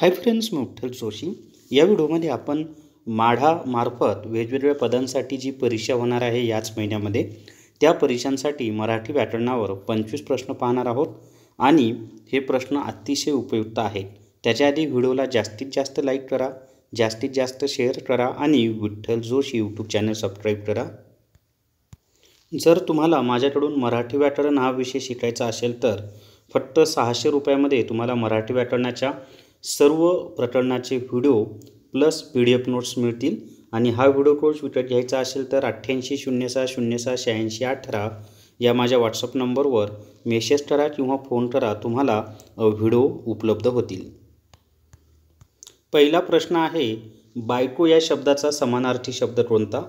hi friends मी उत्तल जोशी या व्हिडिओमध्ये आपण माढामार्फत वेगवेगळ्या पदांसाठी जी परीक्षा होणार आहे याच महिन्यामध्ये त्या परीक्षांसाठी मराठी व्याकरणावर पंचवीस प्रश्न पाहणार आहोत आणि हे प्रश्न अतिशय उपयुक्त आहेत त्याच्या आधी व्हिडिओला जास्तीत जास्त लाईक करा जास्तीत जास्त शेअर करा आणि Vitthal Joshi YouTube channel subscribe करा जर तुम्हाला माझ्याकडून मराठी व्याकरण हा विषय शिकायचा असेल तर फक्त सहाशे रुपयामध्ये तुम्हाला मराठी व्याकरणाच्या सर्व प्रकरणाचे video plus P D F notes मिळतील आणि हा व्हिडिओ कोर्स विकत घ्यायचा असेल तर अठ्ठ्याऐंशी शून्य सहा शून्य सहा शहाऐंशी अठरा या माझ्या व्हॉट्सअप नंबरवर मेसेज करा किंवा फोन करा तुम्हाला व्हिडिओ उपलब्ध होतील पहिला प्रश्न आहे बायको या शब्दाचा समानार्थी शब्द कोणता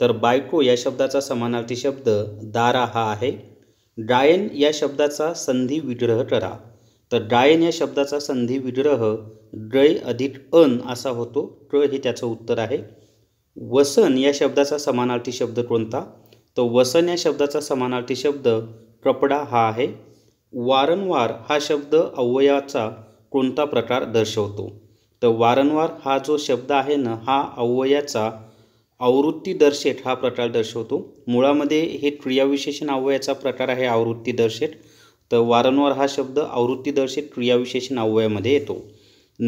तर बायको या शब्दाचा समानार्थी शब्द दारा हा आहे गायन या शब्दाचा संधी विग्रह करा तर डायन या शब्दाचा संधी विग्रह डय अधिक अन असा होतो ड्र हे त्याचं उत्तर आहे वसन या शब्दाचा समानार्थी शब्द कोणता तर वसन या शब्दाचा समानार्थी शब्द कपडा हा आहे वारंवार हा शब्द अव्ययाचा कोणता प्रकार दर्शवतो तर वारंवार हा जो शब्द आहे ना हा आवृत्ती आवृत्तीदर्शेट हा प्रकार दर्शवतो मुळामध्ये हे क्रियाविशेषण अव्ययाचा प्रकार आहे आवृत्ती आवृत्तीदर्शेट तर वारंवार हा शब्द आवृत्तीदर्शित क्रियाविशेष नावयामध्ये येतो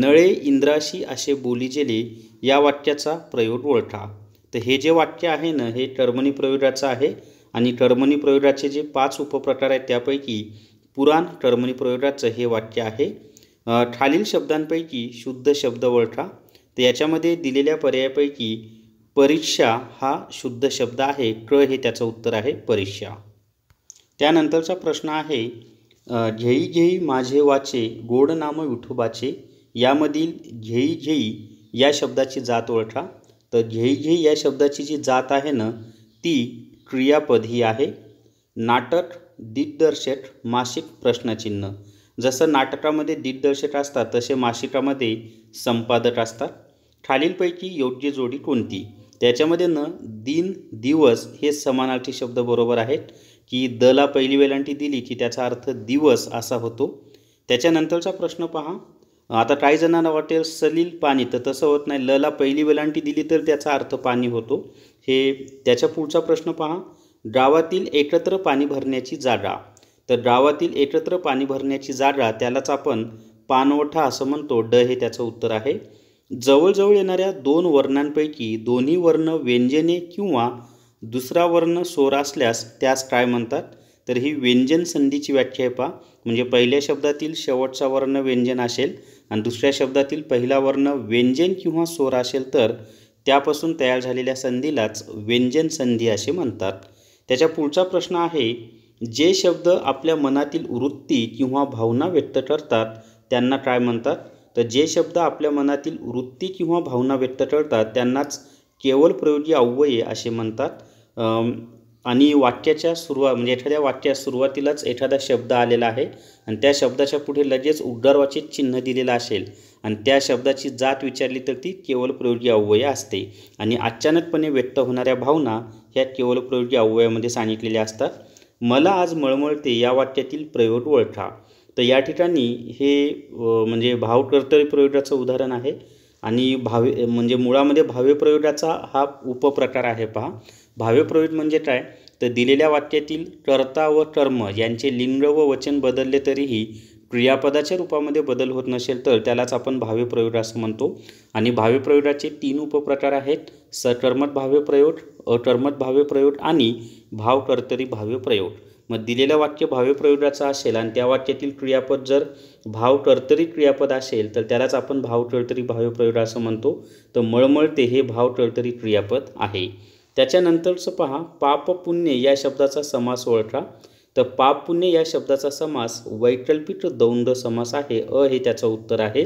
नळे इंद्राशी असे बोलीजेले या वाक्याचा प्रयोग ओळखा तर हे जे वाक्य आहे ना हे टर्मनी प्रयोगाचं आहे आणि टर्मनी प्रयोगाचे जे पाच उपप्रकार आहेत त्यापैकी पुराण टर्मनी प्रयोगाचं हे वाक्य आहे खालील शब्दांपैकी शुद्ध शब्द ओळखा तर याच्यामध्ये दिलेल्या पर्यायापैकी परीक्षा हा शुद्ध शब्द आहे क हे त्याचं उत्तर आहे परीक्षा त्यानंतरचा प्रश्न आहे झेई झेई माझे वाचे गोड नाम विठोबाचे यामधील झेई झेई या शब्दाची जात ओळखा तर झेई झेई या शब्दाची जी जात आहे ना ती क्रियापद ही आहे नाटक दिग्दर्शक मासिक प्रश्नचिन्ह जसं नाटकामध्ये दिग्दर्शक असतात तसे मासिकामध्ये संपादक असतात खालीलपैकी योग्य जोडी कोणती त्याच्यामध्ये न दिन दिवस हे समानार्थी शब्द बरोबर आहेत की दला पहिली वेलांटी दिली की त्याचा अर्थ दिवस असा होतो त्याच्यानंतरचा प्रश्न पहा आता काही जणांना वाटेल सलील पाणी तर तसं होत नाही लला पहिली वेलांटी दिली तर त्याचा अर्थ पाणी होतो हे त्याच्या पुढचा प्रश्न पहा गावातील एकत्र पाणी भरण्याची जागा तर गावातील एकत्र पाणी भरण्याची जागा त्यालाच आपण पानवठा असं म्हणतो ड हे त्याचं उत्तर आहे जवळजवळ येणाऱ्या दोन वर्णांपैकी दोन्ही वर्ण व्यंजने किंवा दुसरा वर्ण स्वर असल्यास त्यास काय म्हणतात तर ही व्यंजन संधीची व्याख्या आहे पहा म्हणजे पहिल्या शब्दातील शेवटचा वर्ण व्यंजन असेल आणि दुसऱ्या शब्दातील पहिला वर्ण व्यंजन किंवा स्वर असेल तर त्यापासून तयार झालेल्या संधीलाच व्यंजन संधी असे म्हणतात त्याच्या पुढचा प्रश्न आहे जे शब्द आपल्या मनातील वृत्ती किंवा भावना व्यक्त करतात त्यांना काय म्हणतात तर जे शब्द आपल्या मनातील वृत्ती किंवा भावना व्यक्त करतात त्यांनाच केवळ प्रयोगी अव्यये असे म्हणतात आणि वाक्याच्या सुरुवात म्हणजे एखाद्या वाक्याच्या सुरुवातीलाच एखादा शब्द आलेला आहे आणि त्या शब्दाच्या पुढे लगेच उड्डारवाचे चिन्ह दिलेलं असेल आणि त्या शब्दाची जात विचारली तर ती केवळ प्रयोगी अव्यय असते आणि अचानकपणे व्यक्त होणाऱ्या भावना ह्या केवळ प्रयोगी अव्ययामध्ये सांगितलेल्या असतात मला आज मळमळते या वाक्यातील प्रयोग ओळखा तर या ठिकाणी हे म्हणजे भावकर्तरी प्रयोगाचं उदाहरण आहे आणि भावे म्हणजे मुळामध्ये प्रयोगाचा हा उपप्रकार आहे पहा प्रयोग म्हणजे काय तर दिलेल्या वाक्यातील कर्ता व कर्म यांचे लिंग व वचन बदलले तरीही क्रियापदाच्या रूपामध्ये बदल होत नसेल तर त्यालाच आपण प्रयोग असं म्हणतो आणि प्रयोगाचे तीन उपप्रकार आहेत प्रयोग भाव्यप्रयोग अकर्मक प्रयोग आणि भावकर्तरी प्रयोग मग दिलेलं वाक्य भावेप्रयोगाचं असेल आणि त्या वाक्यातील क्रियापद जर भाव टळतरी क्रियापद असेल तर त्यालाच आपण भाव टळतरी भावेप्रयोग असं म्हणतो तर मळमळते हे भाव टळतरी क्रियापद आहे त्याच्यानंतरचं पहा पाप पुण्य या शब्दाचा समास ओळखा तर पाप पुण्य या शब्दाचा समास वैकल्पिक दौंड समास आहे अ हे त्याचं उत्तर आहे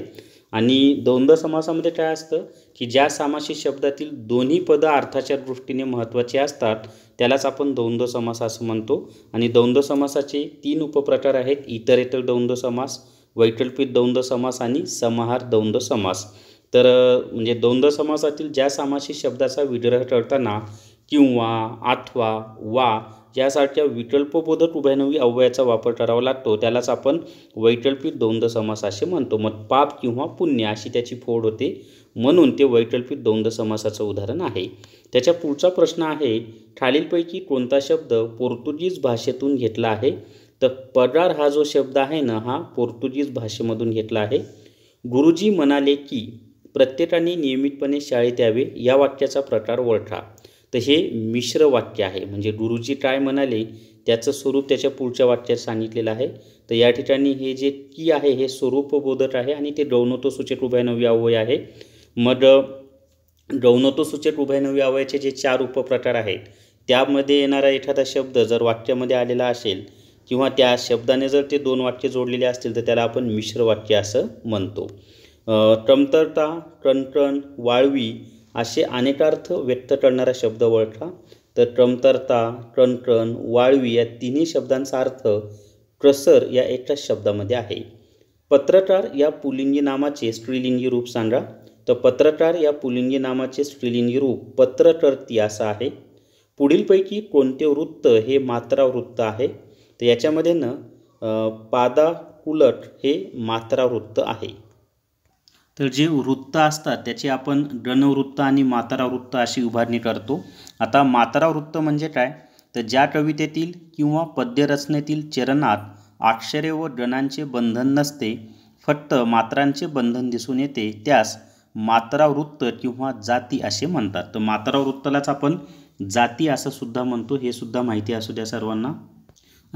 आणि द्वंद्व समासामध्ये काय असतं की ज्या सामासिक शब्दातील दोन्ही पदं अर्थाच्या दृष्टीने महत्त्वाचे असतात त्यालाच आपण द्वंद्व समास असं म्हणतो आणि द्वंद्व समासाचे तीन उपप्रकार आहेत इतर इतर द्वंद्व समास वैकल्पिक द्वंद्व समास आणि समाहार द्वंद्व समास तर म्हणजे द्वंद्व समासातील ज्या सामासिक शब्दाचा विग्रह करताना किंवा अथवा वा ज्यासारख्या विकल्पबोधक उभयनवी अवयाचा वापर करावा लागतो त्यालाच आपण वैकल्पिक द्वंद्व समास असे म्हणतो मग पाप किंवा पुण्य अशी त्याची फोड होते म्हणून ते वैकल्पिक द्वंद्व समासाचं उदाहरण आहे त्याच्या पुढचा प्रश्न आहे खालीलपैकी कोणता शब्द पोर्तुगीज भाषेतून घेतला आहे तर पगार हा जो शब्द आहे ना हा पोर्तुगीज भाषेमधून घेतला आहे गुरुजी म्हणाले की प्रत्येकाने नियमितपणे शाळेत यावे या वाक्याचा प्रकार ओळखा तर हे मिश्र वाक्य आहे म्हणजे गुरुजी काय म्हणाले त्याचं स्वरूप त्याच्या पुढच्या वाक्यात सांगितलेलं आहे तर या ठिकाणी हे जे की आहे हे स्वरूप बोधक आहे आणि ते गौणतो सूचक अवय आहे मग गौणतो सूचक अवयाचे जे चार उपप्रकार आहेत त्यामध्ये येणारा एखादा शब्द जर वाक्यामध्ये आलेला असेल किंवा त्या शब्दाने जर ते दोन वाक्य जोडलेले असतील तर त्याला आपण मिश्र वाक्य असं म्हणतो कमतरता कणकण वाळवी असे अनेकार्थ व्यक्त करणारा शब्द ओळखा तर क्रमतरता कणकण वाळवी या तिन्ही शब्दांचा अर्थ क्रसर या एकाच शब्दामध्ये आहे पत्रकार या पुलिंगी नामाचे स्त्रीलिंगी रूप सांगा तर पत्रकार या पुलिंगी नामाचे स्त्रीलिंगी रूप पत्रकर्ती असं आहे पुढीलपैकी कोणते वृत्त हे मात्रा वृत्त आहे तर याच्यामध्ये न पादाकुलट हे मात्रा वृत्त आहे तर जे वृत्त असतात त्याची आपण गणवृत्त आणि मातारा वृत्त अशी उभारणी करतो आता मातारा वृत्त म्हणजे काय तर ज्या कवितेतील किंवा पद्यरचनेतील चरणात अक्षरे व गणांचे बंधन नसते फक्त मात्रांचे बंधन दिसून येते त्यास मात्रा वृत्त किंवा जाती असे म्हणतात तर मात्रा वृत्तालाच आपण जाती असं सुद्धा म्हणतो हे सुद्धा माहिती असू द्या सर्वांना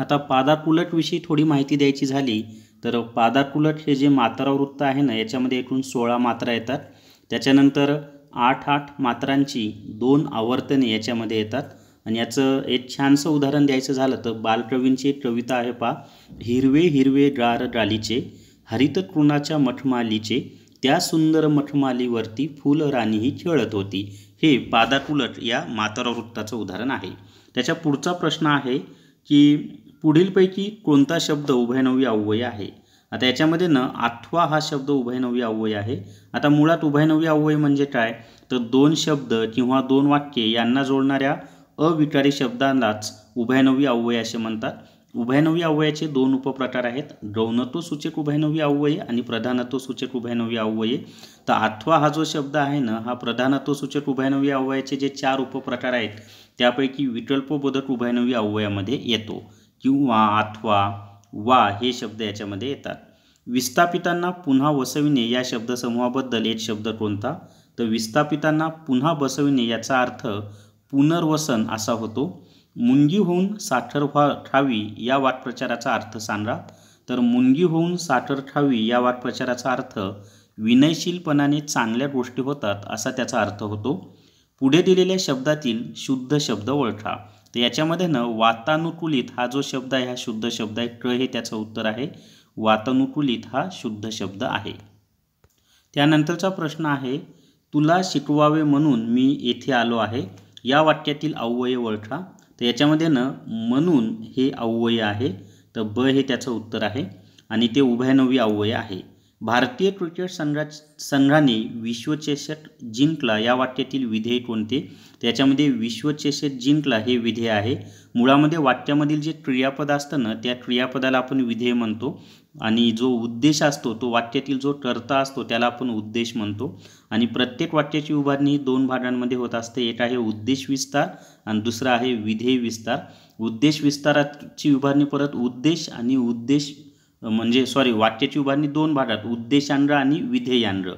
आता पादाकुलटविषयी थोडी माहिती द्यायची झाली तर पादाकुलट हे जे मात्रा वृत्त आहे ना याच्यामध्ये एकूण सोळा मात्रा येतात त्याच्यानंतर आठ आठ मात्रांची दोन आवर्तने याच्यामध्ये येतात आणि याचं एक छानसं उदाहरण द्यायचं झालं तर बालकवींची एक कविता आहे पा हिरवे हिरवे गार डालीचे हरित कृणाच्या मठमालीचे त्या सुंदर मठमालीवरती फुलराणीही ही खेळत होती हे पादाकुलट या मातारावृत्ताचं उदाहरण आहे त्याच्या पुढचा प्रश्न आहे की पुढीलपैकी कोणता शब्द उभयनवी अव्यय आहे आता याच्यामध्ये ना आठवा हा शब्द उभयनवी अव्यय आहे आता मुळात उभयनवी अव्यय म्हणजे काय तर दोन शब्द किंवा दोन वाक्ये यांना जोडणाऱ्या अविकारी शब्दांनाच उभयनवी अव्यय असे म्हणतात उभयनवी अव्ययाचे दोन उपप्रकार आहेत गौणत्व सूचक उभयनवी अव्यये आणि प्रधानत्व सूचक उभयनवी तर आठवा हा जो शब्द आहे ना हा प्रधानत्व सूचक उभयनवी अव्ययाचे जे चार उपप्रकार आहेत त्यापैकी विकल्पबोधक उभयनवी अव्ययामध्ये येतो किंवा अथवा वा हे शब्द याच्यामध्ये येतात विस्थापितांना पुन्हा वसविणे या शब्दसमूहाबद्दल एक शब्द कोणता तर विस्थापितांना पुन्हा बसविणे याचा अर्थ पुनर्वसन असा होतो मुंगी होऊन साठर व्हा ठावी या वाटप्रचाराचा अर्थ सांगा तर मुंगी होऊन साठर ठावी या वाटप्रचाराचा अर्थ विनयशीलपणाने चांगल्या गोष्टी होतात असा त्याचा अर्थ होतो पुढे दिलेल्या शब्दातील शुद्ध शब्द ओळखा तर याच्यामध्ये ना वातानुकूलित हा जो शब्द आहे हा शुद्ध शब्द आहे ट हे त्याचं उत्तर आहे वातानुकूलित हा शुद्ध शब्द आहे त्यानंतरचा प्रश्न आहे तुला शिकवावे म्हणून मी येथे आलो आहे या वाक्यातील अव्यय ओळखा तर याच्यामध्ये न म्हणून हे अव्यय आहे तर ब हे त्याचं उत्तर आहे आणि ते उभयनवी अव्यय आहे भारतीय क्रिकेट संघा संघाने विश्वचषक जिंकला या वाक्यातील विधेय कोणते त्याच्यामध्ये विश्वचषक जिंकला हे विधेय आहे मुळामध्ये वाक्यामधील जे क्रियापद असतं ना त्या क्रियापदाला आपण विधेय म्हणतो आणि जो उद्देश असतो तो वाक्यातील जो कर्ता असतो त्याला आपण उद्देश म्हणतो आणि प्रत्येक वाक्याची उभारणी दोन भागांमध्ये होत असते एक आहे उद्देश विस्तार आणि दुसरा आहे विधेय विस्तार उद्देश विस्ताराची उभारणी परत उद्देश आणि उद्देश म्हणजे सॉरी वाक्याची उभारणी दोन भागात उद्देशांड्र आणि विधेयांड्र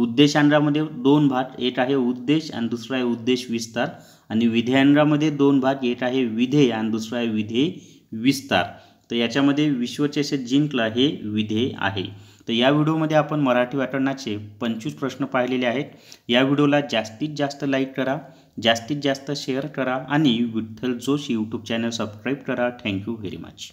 उद्देशांड्रामध्ये दोन भाग एक आहे उद्देश आणि दुसरा आहे उद्देश विस्तार आणि विधेयांड्रामध्ये दोन भाग एक आहे विधेय आणि दुसरा आहे विधेय विस्तार तर याच्यामध्ये विश्वचषक जिंकला हे विधेय आहे तर या व्हिडिओमध्ये आपण मराठी व्याकरणाचे पंचवीस प्रश्न पाहिलेले आहेत या व्हिडिओला जास्तीत जास्त लाईक करा जास्तीत जास्त शेअर करा आणि Vitthal Joshi YouTube channel subscribe करा थँक्यू व्हेरी मच